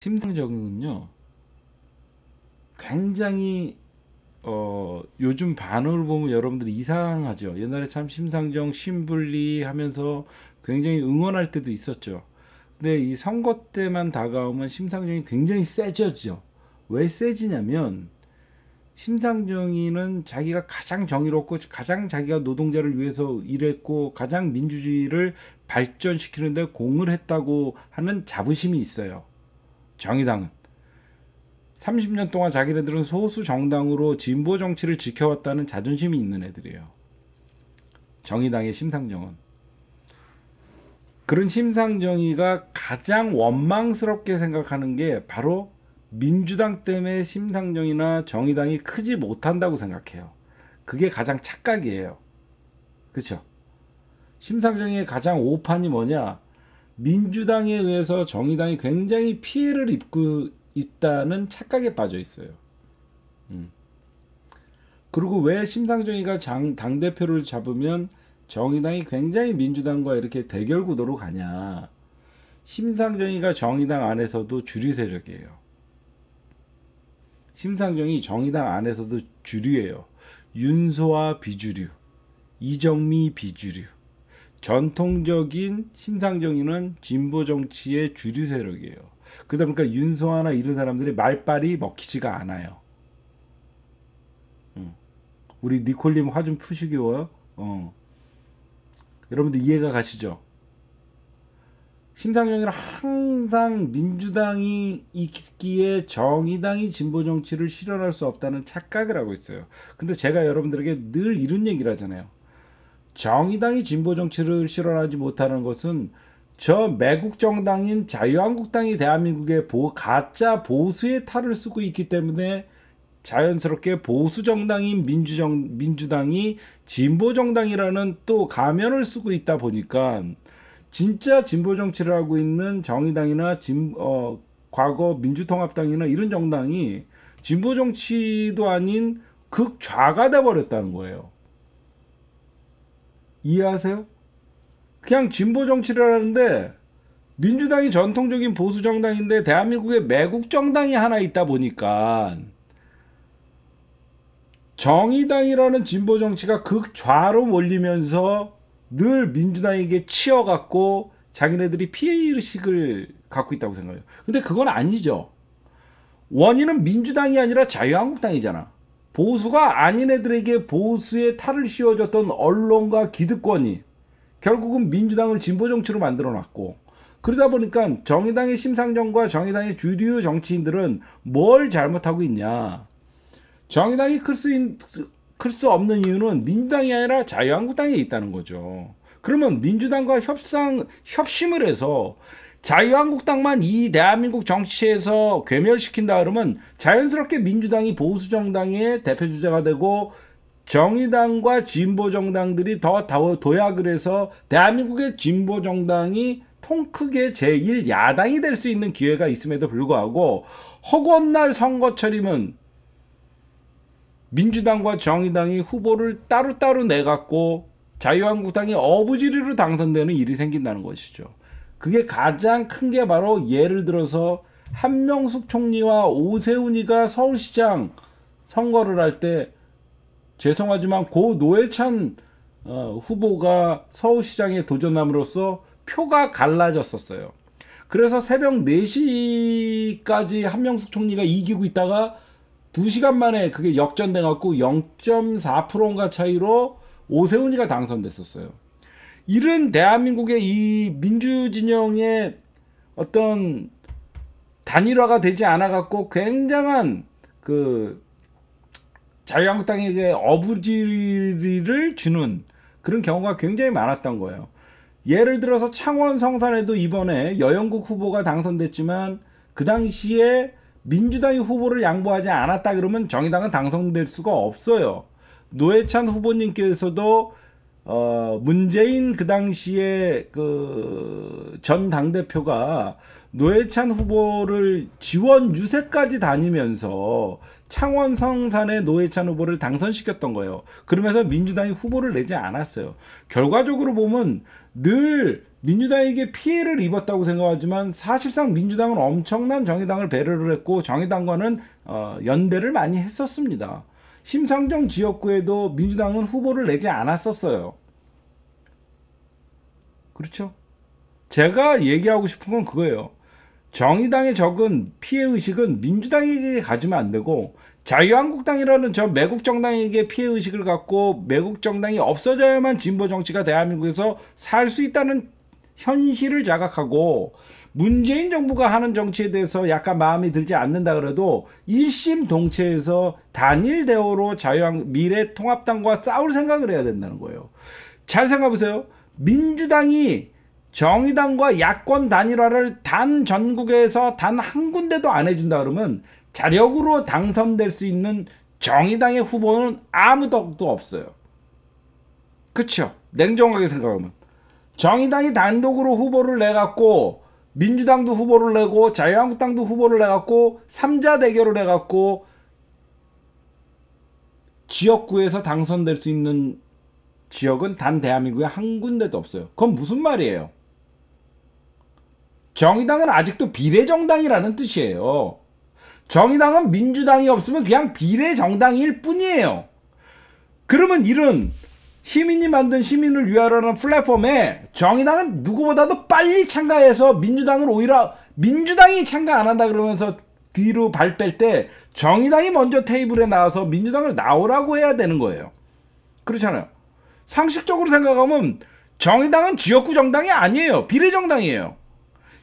심상적응은요 굉장히 어 요즘 반응을 보면 여러분들이 이상하죠. 옛날에 참 심상정 심불리 하면서 굉장히 응원할 때도 있었죠. 근데 이 선거 때만 다가오면 심상정이 굉장히 세져죠. 왜 세지냐면 심상정이는 자기가 가장 정의롭고 가장 자기가 노동자를 위해서 일했고 가장 민주주의를 발전시키는데 공을 했다고 하는 자부심이 있어요. 정의당은 30년 동안 자기네들은 소수 정당으로 진보 정치를 지켜왔다는 자존심이 있는 애들이에요. 정의당의 심상정은 그런 심상정이가 가장 원망스럽게 생각하는 게 바로 민주당 때문에 심상정이나 정의당이 크지 못한다고 생각해요. 그게 가장 착각이에요. 그렇죠? 심상정의 가장 오판이 뭐냐? 민주당에 의해서 정의당이 굉장히 피해를 입고 있다는 착각에 빠져 있어요. 음. 그리고 왜 심상정이가 장, 당대표를 잡으면 정의당이 굉장히 민주당과 이렇게 대결 구도로 가냐. 심상정이가 정의당 안에서도 주류 세력이에요. 심상정이 정의당 안에서도 주류예요. 윤소아 비주류, 이정미 비주류. 전통적인 심상정인은 진보 정치의 주류 세력이에요. 그러다 보니까 윤소아나 이런 사람들이 말빨이 먹히지가 않아요. 우리 니콜님 화 좀 푸시고요. 어. 여러분들 이해가 가시죠? 심상정이는 항상 민주당이 있기에 정의당이 진보 정치를 실현할 수 없다는 착각을 하고 있어요. 근데 제가 여러분들에게 늘 이런 얘기를 하잖아요. 정의당이 진보 정치를 실현하지 못하는 것은 저 매국 정당인 자유한국당이 대한민국의 보, 가짜 보수의 탈을 쓰고 있기 때문에 자연스럽게 보수 정당인 민주정 민주당이 진보 정당이라는 또 가면을 쓰고 있다 보니까 진짜 진보 정치를 하고 있는 정의당이나 진, 어, 과거 민주통합당이나 이런 정당이 진보 정치도 아닌 극좌가 돼 버렸다는 거예요. 이해하세요? 그냥 진보 정치를 하는데 민주당이 전통적인 보수 정당인데 대한민국에 매국 정당이 하나 있다 보니까 정의당이라는 진보 정치가 극좌로 몰리면서 늘 민주당에게 치여갖고 자기네들이 피해의식을 갖고 있다고 생각해요. 근데 그건 아니죠. 원인은 민주당이 아니라 자유한국당이잖아. 보수가 아닌 애들에게 보수의 탈을 씌워줬던 언론과 기득권이 결국은 민주당을 진보 정치로 만들어 놨고 그러다 보니까 정의당의 심상정과 정의당의 주류 정치인들은 뭘 잘못하고 있냐 정의당이 클수클 수 없는 이유는 민주당이 아니라 자유한국당에 있다는 거죠. 그러면 민주당과 협상 협심을 해서 자유한국당만 이 대한민국 정치에서 괴멸시킨다 그러면 자연스럽게 민주당이 보수 정당의 대표 주자가 되고 정의당과 진보 정당들이 더 도약을 해서 대한민국의 진보 정당이 통 크게 제1야당이 될 수 있는 기회가 있음에도 불구하고 허건날 선거철이면 민주당과 정의당이 후보를 따로따로 내갖고 자유한국당이 어부지리로 당선되는 일이 생긴다는 것이죠. 그게 가장 큰 게 바로 예를 들어서 한명숙 총리와 오세훈이가 서울시장 선거를 할 때 죄송하지만 고 노회찬 어, 후보가 서울시장에 도전함으로써 표가 갈라졌었어요. 그래서 새벽 4시까지 한명숙 총리가 이기고 있다가 2시간 만에 그게 역전돼 갖고 0.4%인가 차이로 오세훈이가 당선됐었어요. 이런 대한민국의 이 민주진영의 어떤 단일화가 되지 않아 갖고 굉장한 그 자유한국당에게 어부지리를 주는 그런 경우가 굉장히 많았던 거예요. 예를 들어서 창원 성산에도 이번에 여영국 후보가 당선됐지만 그 당시에 민주당이 후보를 양보하지 않았다 그러면 정의당은 당선될 수가 없어요. 노회찬 후보님께서도 어, 문재인 그 당시에 그 전 당대표가 노회찬 후보를 지원 유세까지 다니면서 창원 성산의 노회찬 후보를 당선시켰던 거예요. 그러면서 민주당이 후보를 내지 않았어요. 결과적으로 보면 늘 민주당에게 피해를 입었다고 생각하지만 사실상 민주당은 엄청난 정의당을 배려를 했고 정의당과는 어, 연대를 많이 했었습니다. 심상정 지역구에도 민주당은 후보를 내지 않았었어요. 그렇죠? 제가 얘기하고 싶은 건 그거예요. 정의당의 적은 피해 의식은 민주당에게 가지면 안 되고 자유한국당이라는 저 매국 정당에게 피해 의식을 갖고 매국 정당이 없어져야만 진보 정치가 대한민국에서 살 수 있다는 현실을 자각하고 문재인 정부가 하는 정치에 대해서 약간 마음이 들지 않는다 그래도 일심 동체에서 단일 대오로 자유한 국 미래 통합당과 싸울 생각을 해야 된다는 거예요. 잘 생각해 보세요. 민주당이 정의당과 야권 단일화를 단 전국에서 단 한 군데도 안 해준다 그러면 자력으로 당선될 수 있는 정의당의 후보는 아무도 없어요. 그렇죠. 냉정하게 생각하면 정의당이 단독으로 후보를 내 갖고 민주당도 후보를 내고 자유한국당도 후보를 내갖고 3자 대결을 해갖고 지역구에서 당선될 수 있는 지역은 단 대한민국에 한 군데도 없어요. 그건 무슨 말이에요? 정의당은 아직도 비례정당이라는 뜻이에요. 정의당은 민주당이 없으면 그냥 비례정당일 뿐이에요. 그러면 이런 시민이 만든 시민을 위하라는 플랫폼에 정의당은 누구보다도 빨리 참가해서 민주당을 오히려 민주당이 참가 안 한다 그러면서 뒤로 발 뺄 때 정의당이 먼저 테이블에 나와서 민주당을 나오라고 해야 되는 거예요. 그렇잖아요. 상식적으로 생각하면 정의당은 지역구 정당이 아니에요. 비례정당이에요.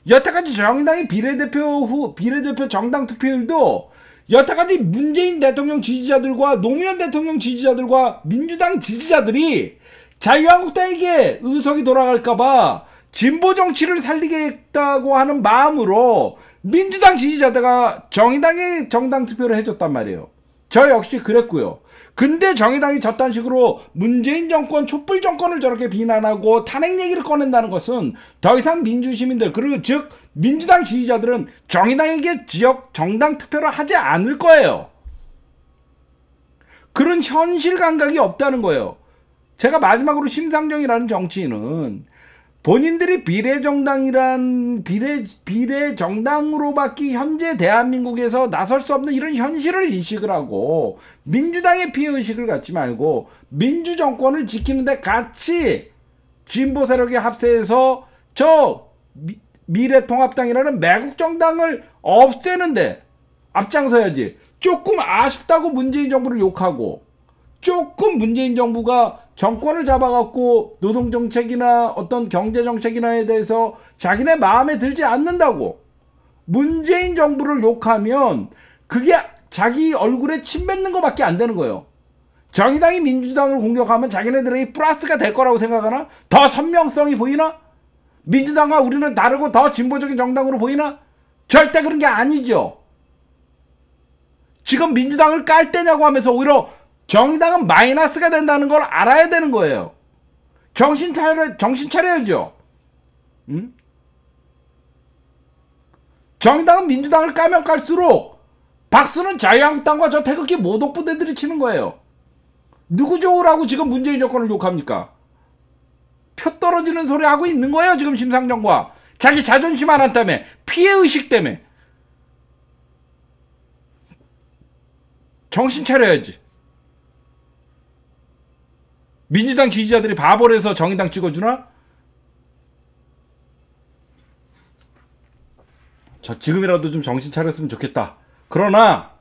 여태까지 정의당이 비례대표 후 비례대표 정당 투표율도 여태까지 문재인 대통령 지지자들과 노무현 대통령 지지자들과 민주당 지지자들이 자유한국당에게 의석이 돌아갈까봐 진보 정치를 살리겠다고 하는 마음으로 민주당 지지자들과 정의당에 정당 투표를 해줬단 말이에요. 저 역시 그랬고요. 근데 정의당이 저딴 식으로 문재인 정권, 촛불 정권을 저렇게 비난하고 탄핵 얘기를 꺼낸다는 것은 더 이상 민주시민들, 그리고 즉, 민주당 지지자들은 정의당에게 지역 정당 투표를 하지 않을 거예요. 그런 현실 감각이 없다는 거예요. 제가 마지막으로 심상정이라는 정치인은 본인들이 비례정당이란 비례 비례정당으로밖에 현재 대한민국에서 나설 수 없는 이런 현실을 인식을 하고 민주당의 피해 의식을 갖지 말고 민주 정권을 지키는데 같이 진보 세력에 합세해서 저 미, 미래통합당이라는 매국 정당을 없애는데 앞장서야지. 조금 아쉽다고 문재인 정부를 욕하고 조금 문재인 정부가 정권을 잡아갖고 노동정책이나 어떤 경제정책이나에 대해서 자기네 마음에 들지 않는다고 문재인 정부를 욕하면 그게 자기 얼굴에 침 뱉는 것밖에 안 되는 거예요. 정의당이 민주당을 공격하면 자기네들의 플러스가 될 거라고 생각하나? 더 선명성이 보이나? 민주당과 우리는 다르고 더 진보적인 정당으로 보이나? 절대 그런 게 아니죠. 지금 민주당을 깔 때냐고 하면서 오히려 정의당은 마이너스가 된다는 걸 알아야 되는 거예요. 정신 차려, 정신 차려야죠. 음? 정의당은 민주당을 까면 깔수록 박수는 자유한국당과 저 태극기 모독 부대들이 치는 거예요. 누구 좋으라고 지금 문재인 정권을 욕합니까? 표 떨어지는 소리 하고 있는 거예요 지금 심상정과 자기 자존심 안 한다며 피해의식 때문에 정신 차려야지 민주당 지지자들이 바보래서 정의당 찍어주나? 저 지금이라도 좀 정신 차렸으면 좋겠다. 그러나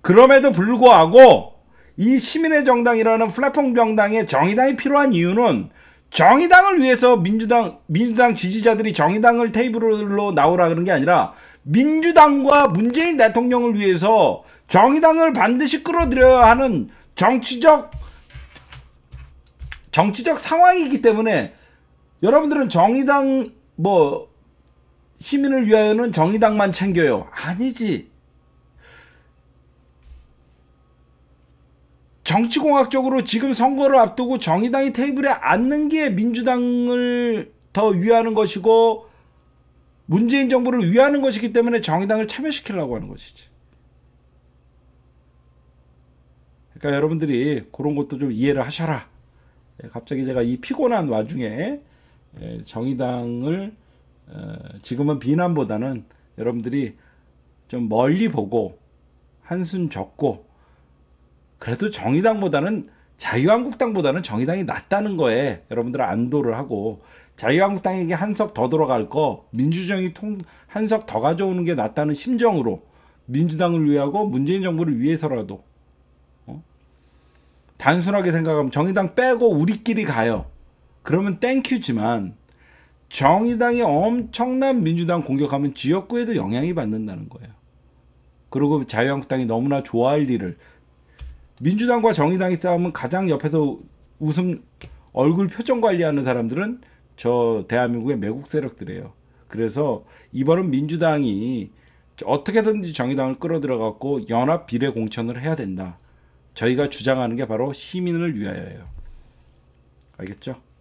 그럼에도 불구하고 이 시민의 정당이라는 플랫폼 정당에 정의당이 필요한 이유는 정의당을 위해서 민주당 민주당 지지자들이 정의당을 테이블로 나오라 그런 게 아니라 민주당과 문재인 대통령을 위해서 정의당을 반드시 끌어들여야 하는 정치적 정치적 상황이기 때문에 여러분들은 정의당 뭐 시민을 위하여는 정의당만 챙겨요. 아니지. 정치공학적으로 지금 선거를 앞두고 정의당이 테이블에 앉는 게 민주당을 더 위하는 것이고 문재인 정부를 위하는 것이기 때문에 정의당을 참여시키려고 하는 것이지. 그러니까 여러분들이 그런 것도 좀 이해를 하셔라. 예, 갑자기 제가 이 피곤한 와중에 예, 정의당을 어, 지금은 비난보다는 여러분들이 좀 멀리 보고 한숨 적고 그래도 정의당보다는 자유한국당보다는 정의당이 낫다는 거에 여러분들 안도를 하고 자유한국당에게 한 석 더 들어갈 거 민주정이 통한석 더 가져오는 게 낫다는 심정으로 민주당을 위하고 문재인 정부를 위해서라도 단순하게 생각하면 정의당 빼고 우리끼리 가요. 그러면 땡큐지만 정의당이 엄청난 민주당 공격하면 지역구에도 영향이 받는다는 거예요. 그리고 자유한국당이 너무나 좋아할 일을 민주당과 정의당이 싸우면 가장 옆에서 웃음 얼굴 표정 관리하는 사람들은 저 대한민국의 매국 세력들이에요. 그래서 이번은 민주당이 어떻게든지 정의당을 끌어들여 갖고 연합 비례 공천을 해야 된다. 저희가 주장하는 게 바로 시민을 위하여예요. 알겠죠?